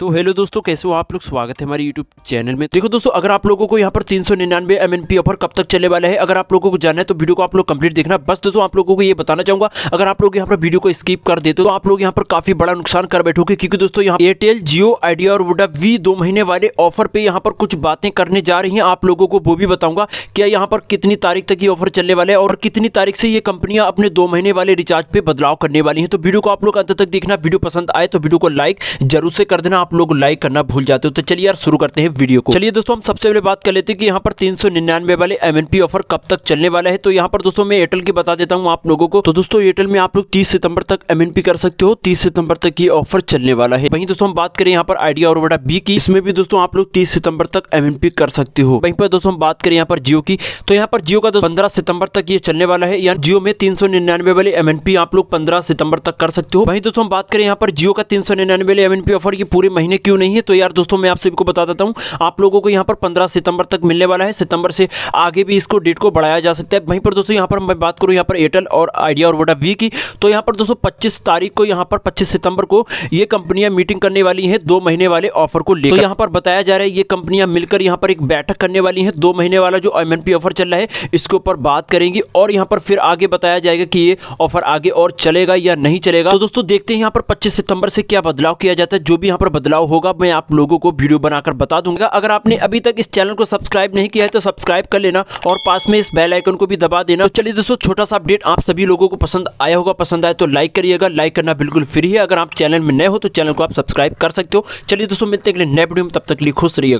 तो हेलो दोस्तों कैसे हो आप लोग स्वागत है हमारे यूट्यूब चैनल में देखो दोस्तों अगर आप लोगों को यहाँ पर तीन सौ निन्यानवे एम एन पी ऑफर कब तक चलने वाला है अगर आप लोगों को जानना है तो वीडियो को आप लोग कंप्लीट देखना बस दोस्तों आप लोगों को ये बताना चाहूंगा अगर आप लोग यहाँ पर वीडियो को स्किप कर देते तो आप लोग यहाँ पर काफी बड़ा नुकसान कर बैठोगे क्योंकि दोस्तों यहाँ एयरटेल जियो आइडिया और वोडा वी दो महीने वाले ऑफर पे यहाँ पर कुछ बातें करने जा रही है आप लोगों को वो भी बताऊंगा क्या यहाँ पर कितनी तारीख तक ये ऑफर चलने वाले और कितनी तारीख से ये कंपनियां अपने दो महीने वाले रिचार्ज पे बदलाव करने वाली है तो वीडियो को आप लोग अंत तक देखना वीडियो पसंद आए तो वीडियो को लाइक जरूर से कर देना आप लोग लाइक करना भूल जाते हो तो चलिए यार शुरू करते हैं वीडियो को चलिए दोस्तों हम सबसे पहले बात कर लेते हैं कि यहाँ पर तीन वाले एम ऑफर कब तक चलने वाला है तो यहाँ पर दोस्तों मैं एयरटेल की बता देता हूँ आप लोगों को तो दोस्तों एयरटेल में आप लोग तीस सितंबर तक एम कर सकते हो तीस सितंबर तक ये ऑफर चलने वाला है वहीं दोस्तों हम बात करें यहाँ पर आइडिया और बड़ा बी की इसमें भी दोस्तों आप लोग तीस सितंबर तक एम कर सकते हो वहीं पर दोस्तों बात करें यहाँ पर जियो की तो यहाँ पर जियो का पंद्रह सितंबर तक ये चलने वाला है या जियो में तीन सौ निन्यानवे वाले एम आप लोग पंद्रह सितंबर तक कर सकते हो वहीं दोस्तों हम बात करें यहाँ पर जियो का तीन सौ निन्यानवे वाले एम ऑफर की पूरे महीने क्यों नहीं है तो यार दोस्तों मैं आप सभी को बता देता हूँ आप लोगों को यहाँ पर पंद्रह सितंबर तक मिलने वाला है सितंबर से आगे भी इसको डेट को बढ़ाया जा सकता है वहीं पर दोस्तों यहाँ पर मैं बात करूँ यहाँ पर एयरटेल और आइडिया और वोडा वी की तो यहाँ पर दोस्तों पच्चीस तारीख को यहाँ पर पच्चीस सितंबर को ये कंपनियाँ मीटिंग करने वाली हैं दो महीने वाले ऑफर को लेकर यहाँ पर बताया जा रहा है ये कंपनियाँ मिलकर यहाँ पर एक बैठक करने वाली हैं दो महीने वाला जो एम ऑफर चल रहा है इसके ऊपर बात करेंगी और यहाँ पर फिर आगे बताया जाएगा कि ये ऑफर आगे और चलेगा या नहीं चलेगा तो दोस्तों देखते हैं यहाँ पर 25 सितंबर से क्या बदलाव किया जाता है जो भी यहाँ पर बदलाव बदलाव होगा मैं आप लोगों को वीडियो बनाकर बता दूंगा अगर आपने अभी तक इस चैनल को सब्सक्राइब नहीं किया है तो सब्सक्राइब कर लेना और पास में इस बेल आइकन को भी दबा देना तो चलिए दोस्तों छोटा सा अपडेट आप सभी लोगों को पसंद आया होगा पसंद आए तो लाइक करिएगा लाइक करना बिल्कुल फ्री है अगर आप चैनल में नए हो तो चैनल को आप सब्सक्राइब कर सकते हो चलिए दोस्तों मिलते हैं नए वीडियो में तब तक लिए खुश रहिएगा